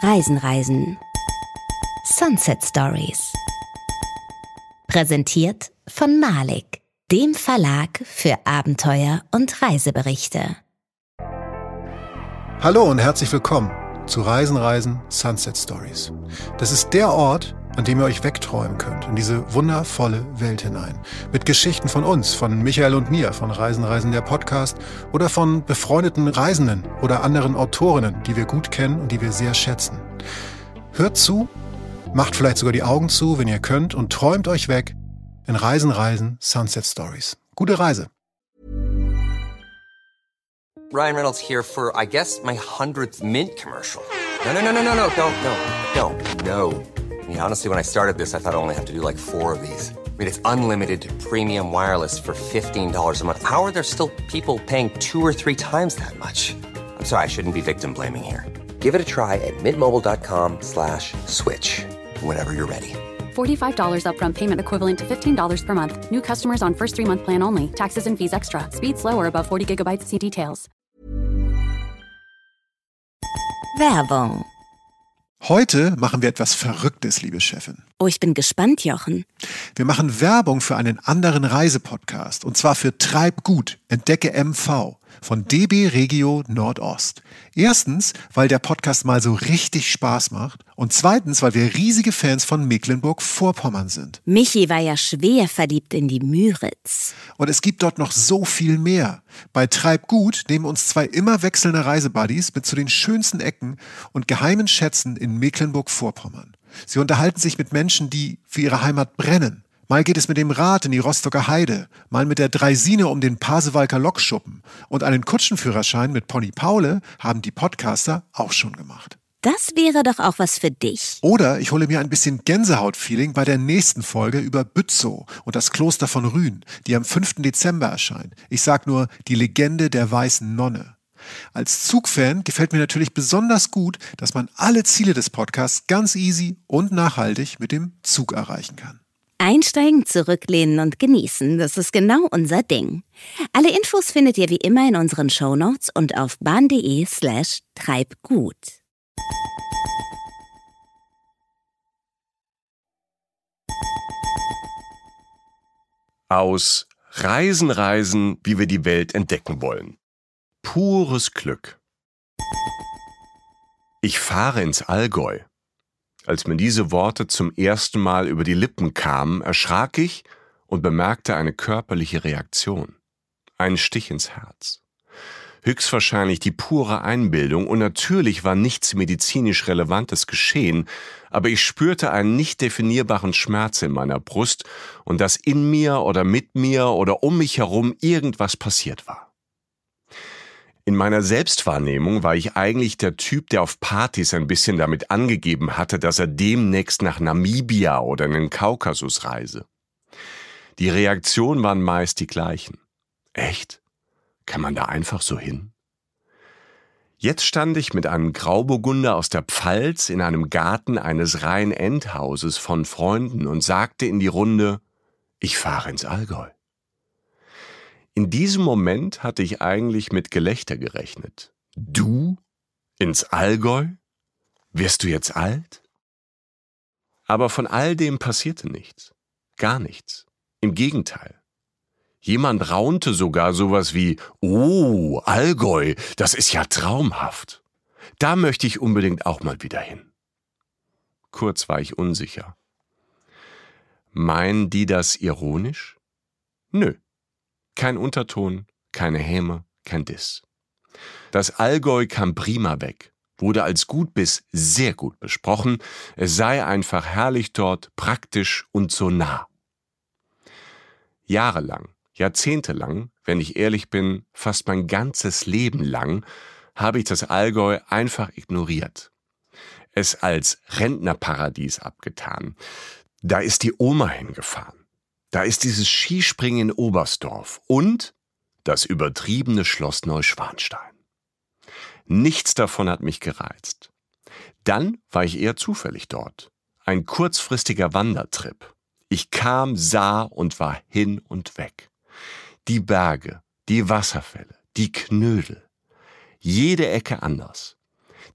Reisen, Reisen. Sunset Stories. Präsentiert von Malik, dem Verlag für Abenteuer und Reiseberichte. Hallo und herzlich willkommen zu Reisen, Reisen, Sunset Stories. Das ist der Ort, an dem ihr euch wegträumen könnt, in diese wundervolle Welt hinein. Mit Geschichten von uns, von Michael und mir, von Reisen, Reisen der Podcast oder von befreundeten Reisenden oder anderen Autorinnen, die wir gut kennen und die wir sehr schätzen. Hört zu, macht vielleicht sogar die Augen zu, wenn ihr könnt, und träumt euch weg in Reisen, Reisen, Sunset Stories. Gute Reise! Ryan Reynolds here for, I guess, my 100th Mint commercial. No, no, no, no, no, no, no, no, no, no. me, honestly, when I started this, I thought I only have to do like four of these. I mean, it's unlimited premium wireless for $15 a month. How are there still people paying two or three times that much? I'm sorry, I shouldn't be victim blaming here. Give it a try at mintmobile.com slash switch whenever you're ready. $45 upfront payment equivalent to $15 per month. New customers on first three-month plan only. Taxes and fees extra. Speed slower above 40 gigabytes. See details. Werbung Heute machen wir etwas Verrücktes, liebe Chefin. Oh, ich bin gespannt, Jochen. Wir machen Werbung für einen anderen Reisepodcast und zwar für Treibgut, Entdecke MV von DB Regio Nordost. Erstens, weil der Podcast mal so richtig Spaß macht und zweitens, weil wir riesige Fans von Mecklenburg-Vorpommern sind. Michi war ja schwer verliebt in die Müritz. Und es gibt dort noch so viel mehr. Bei Treibgut nehmen uns zwei immer wechselnde Reisebuddies mit zu den schönsten Ecken und geheimen Schätzen in Mecklenburg-Vorpommern. Sie unterhalten sich mit Menschen, die für ihre Heimat brennen Mal geht es mit dem Rad in die Rostocker Heide, mal mit der Dreisine um den Pasewalker Lokschuppen und einen Kutschenführerschein mit Pony Paule haben die Podcaster auch schon gemacht. Das wäre doch auch was für dich. Oder ich hole mir ein bisschen Gänsehautfeeling bei der nächsten Folge über Bützow und das Kloster von Rühn, die am 5. Dezember erscheint. Ich sag nur, die Legende der weißen Nonne. Als Zugfan gefällt mir natürlich besonders gut, dass man alle Ziele des Podcasts ganz easy und nachhaltig mit dem Zug erreichen kann. Einsteigen, zurücklehnen und genießen, das ist genau unser Ding. Alle Infos findet ihr wie immer in unseren Shownotes und auf bahn.de slash treibgut. Aus Reisen, Reisen, wie wir die Welt entdecken wollen. Pures Glück. Ich fahre ins Allgäu. Als mir diese Worte zum ersten Mal über die Lippen kamen, erschrak ich und bemerkte eine körperliche Reaktion. Ein Stich ins Herz. Höchstwahrscheinlich die pure Einbildung und natürlich war nichts medizinisch Relevantes geschehen, aber ich spürte einen nicht definierbaren Schmerz in meiner Brust und dass in mir oder mit mir oder um mich herum irgendwas passiert war. In meiner Selbstwahrnehmung war ich eigentlich der Typ, der auf Partys ein bisschen damit angegeben hatte, dass er demnächst nach Namibia oder in den Kaukasus reise. Die Reaktionen waren meist die gleichen. Echt? Kann man da einfach so hin? Jetzt stand ich mit einem Grauburgunder aus der Pfalz in einem Garten eines Rhein-Endhauses von Freunden und sagte in die Runde, ich fahre ins Allgäu. In diesem Moment hatte ich eigentlich mit Gelächter gerechnet. Du? Ins Allgäu? Wirst du jetzt alt? Aber von all dem passierte nichts. Gar nichts. Im Gegenteil. Jemand raunte sogar sowas wie, Oh, Allgäu, das ist ja traumhaft. Da möchte ich unbedingt auch mal wieder hin. Kurz war ich unsicher. Meinen die das ironisch? Nö. Kein Unterton, keine Häme, kein Diss. Das Allgäu kam prima weg, wurde als gut bis sehr gut besprochen, es sei einfach herrlich dort, praktisch und so nah. Jahrelang, jahrzehntelang, wenn ich ehrlich bin, fast mein ganzes Leben lang, habe ich das Allgäu einfach ignoriert. Es als Rentnerparadies abgetan. Da ist die Oma hingefahren. Da ist dieses Skispringen in Oberstdorf und das übertriebene Schloss Neuschwanstein. Nichts davon hat mich gereizt. Dann war ich eher zufällig dort. Ein kurzfristiger Wandertrip. Ich kam, sah und war hin und weg. Die Berge, die Wasserfälle, die Knödel. Jede Ecke anders.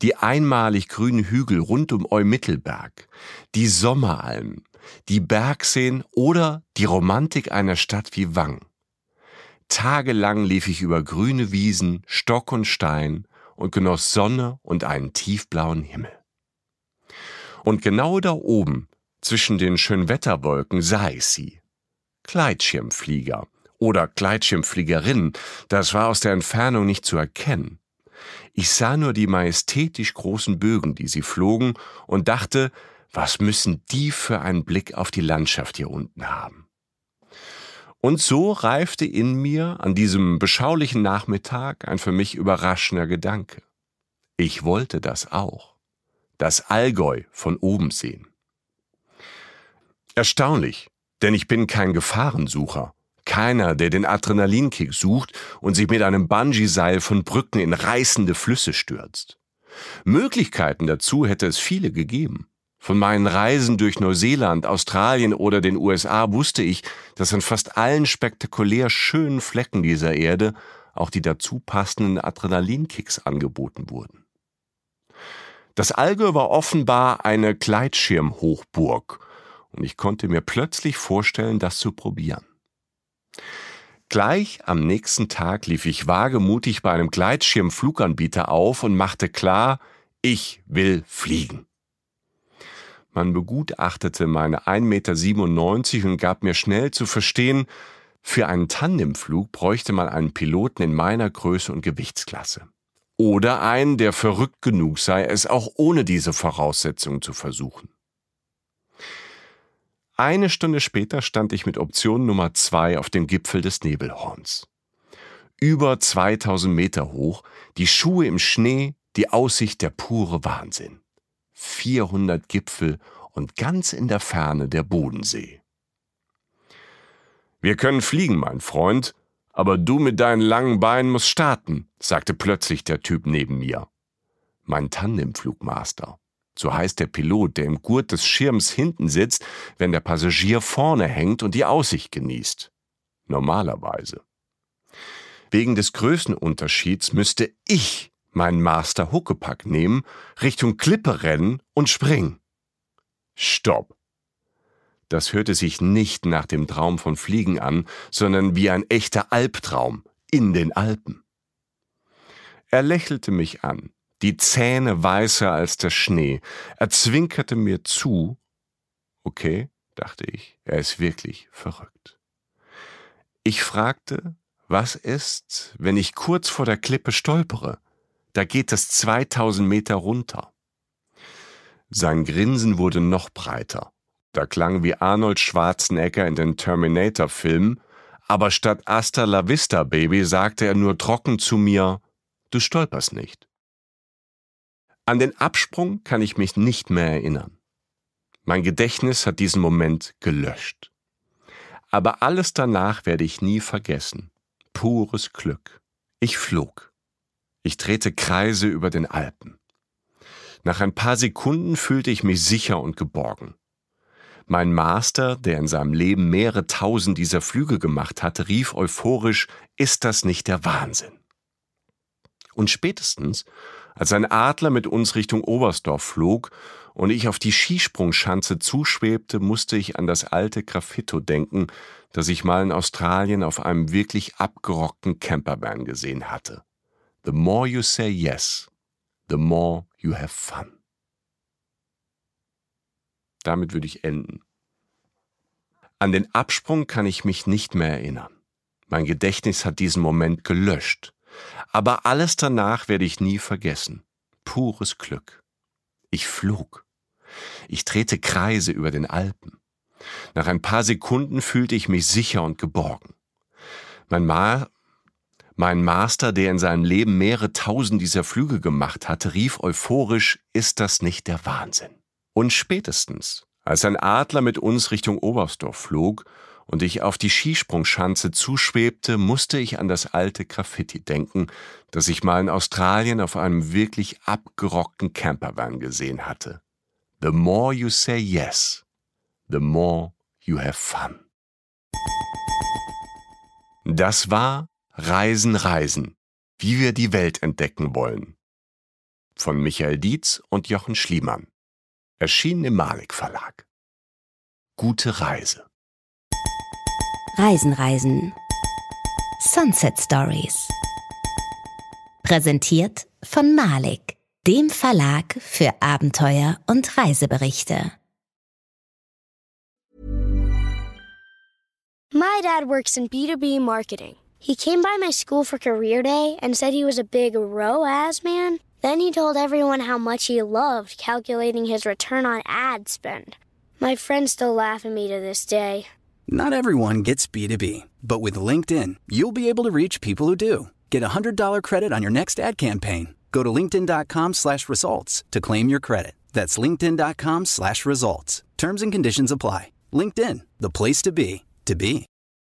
Die einmalig grünen Hügel rund um Eumittelberg, die Sommeralmen die Bergseen oder die Romantik einer Stadt wie Wang. Tagelang lief ich über grüne Wiesen, Stock und Stein und genoss Sonne und einen tiefblauen Himmel. Und genau da oben, zwischen den Schönwetterwolken, sah ich sie. Gleitschirmflieger oder Gleitschirmfliegerinnen, das war aus der Entfernung nicht zu erkennen. Ich sah nur die majestätisch großen Bögen, die sie flogen, und dachte, was müssen die für einen Blick auf die Landschaft hier unten haben? Und so reifte in mir an diesem beschaulichen Nachmittag ein für mich überraschender Gedanke. Ich wollte das auch. Das Allgäu von oben sehen. Erstaunlich, denn ich bin kein Gefahrensucher. Keiner, der den Adrenalinkick sucht und sich mit einem Bungee-Seil von Brücken in reißende Flüsse stürzt. Möglichkeiten dazu hätte es viele gegeben. Von meinen Reisen durch Neuseeland, Australien oder den USA wusste ich, dass an fast allen spektakulär schönen Flecken dieser Erde auch die dazu passenden Adrenalinkicks angeboten wurden. Das Allgäu war offenbar eine Gleitschirmhochburg und ich konnte mir plötzlich vorstellen, das zu probieren. Gleich am nächsten Tag lief ich wagemutig bei einem Gleitschirmfluganbieter auf und machte klar, ich will fliegen. Man begutachtete meine 1,97 Meter und gab mir schnell zu verstehen, für einen Tandemflug bräuchte man einen Piloten in meiner Größe und Gewichtsklasse. Oder einen, der verrückt genug sei, es auch ohne diese Voraussetzungen zu versuchen. Eine Stunde später stand ich mit Option Nummer zwei auf dem Gipfel des Nebelhorns. Über 2000 Meter hoch, die Schuhe im Schnee, die Aussicht der pure Wahnsinn. 400 Gipfel und ganz in der Ferne der Bodensee. Wir können fliegen, mein Freund, aber du mit deinen langen Beinen musst starten, sagte plötzlich der Typ neben mir. Mein Tandemflugmaster. So heißt der Pilot, der im Gurt des Schirms hinten sitzt, wenn der Passagier vorne hängt und die Aussicht genießt. Normalerweise. Wegen des Größenunterschieds müsste ich meinen Master Huckepack nehmen, Richtung Klippe rennen und springen. Stopp! Das hörte sich nicht nach dem Traum von Fliegen an, sondern wie ein echter Albtraum in den Alpen. Er lächelte mich an, die Zähne weißer als der Schnee. Er zwinkerte mir zu. Okay, dachte ich, er ist wirklich verrückt. Ich fragte, was ist, wenn ich kurz vor der Klippe stolpere? Da geht es 2000 Meter runter. Sein Grinsen wurde noch breiter. Da klang wie Arnold Schwarzenegger in den Terminator-Filmen, aber statt Asta la vista, Baby, sagte er nur trocken zu mir, du stolperst nicht. An den Absprung kann ich mich nicht mehr erinnern. Mein Gedächtnis hat diesen Moment gelöscht. Aber alles danach werde ich nie vergessen. Pures Glück. Ich flog. Ich drehte Kreise über den Alpen. Nach ein paar Sekunden fühlte ich mich sicher und geborgen. Mein Master, der in seinem Leben mehrere tausend dieser Flüge gemacht hatte, rief euphorisch, ist das nicht der Wahnsinn? Und spätestens, als ein Adler mit uns Richtung Oberstdorf flog und ich auf die Skisprungschanze zuschwebte, musste ich an das alte Graffito denken, das ich mal in Australien auf einem wirklich abgerockten Campervan gesehen hatte. The more you say yes, the more you have fun. Damit würde ich enden. An den Absprung kann ich mich nicht mehr erinnern. Mein Gedächtnis hat diesen Moment gelöscht. Aber alles danach werde ich nie vergessen. Pures Glück. Ich flog. Ich drehte Kreise über den Alpen. Nach ein paar Sekunden fühlte ich mich sicher und geborgen. Mein, Ma mein Master, der in seinem Leben mehrere tausend dieser Flüge gemacht hatte, rief euphorisch, ist das nicht der Wahnsinn? Und spätestens, als ein Adler mit uns Richtung Oberstdorf flog und ich auf die Skisprungschanze zuschwebte, musste ich an das alte Graffiti denken, das ich mal in Australien auf einem wirklich abgerockten Campervan gesehen hatte. The more you say yes, the more you have fun. Das war Reisen, Reisen. Wie wir die Welt entdecken wollen. Von Michael Dietz und Jochen Schliemann. Erschienen im Malik Verlag. Gute Reise. Reisen, Reisen. Sunset Stories. Präsentiert von Malik, dem Verlag für Abenteuer und Reiseberichte. My dad works in B2B marketing. He came by my school for career day and said he was a big ROAS man. Then he told everyone how much he loved calculating his return on ad spend. My friends still laugh at me to this day. Not everyone gets B2B, but with LinkedIn, you'll be able to reach people who do. Get a $100 credit on your next ad campaign. Go to linkedin.com slash results to claim your credit. That's linkedin.com slash results. Terms and conditions apply. LinkedIn, the place to be, to be.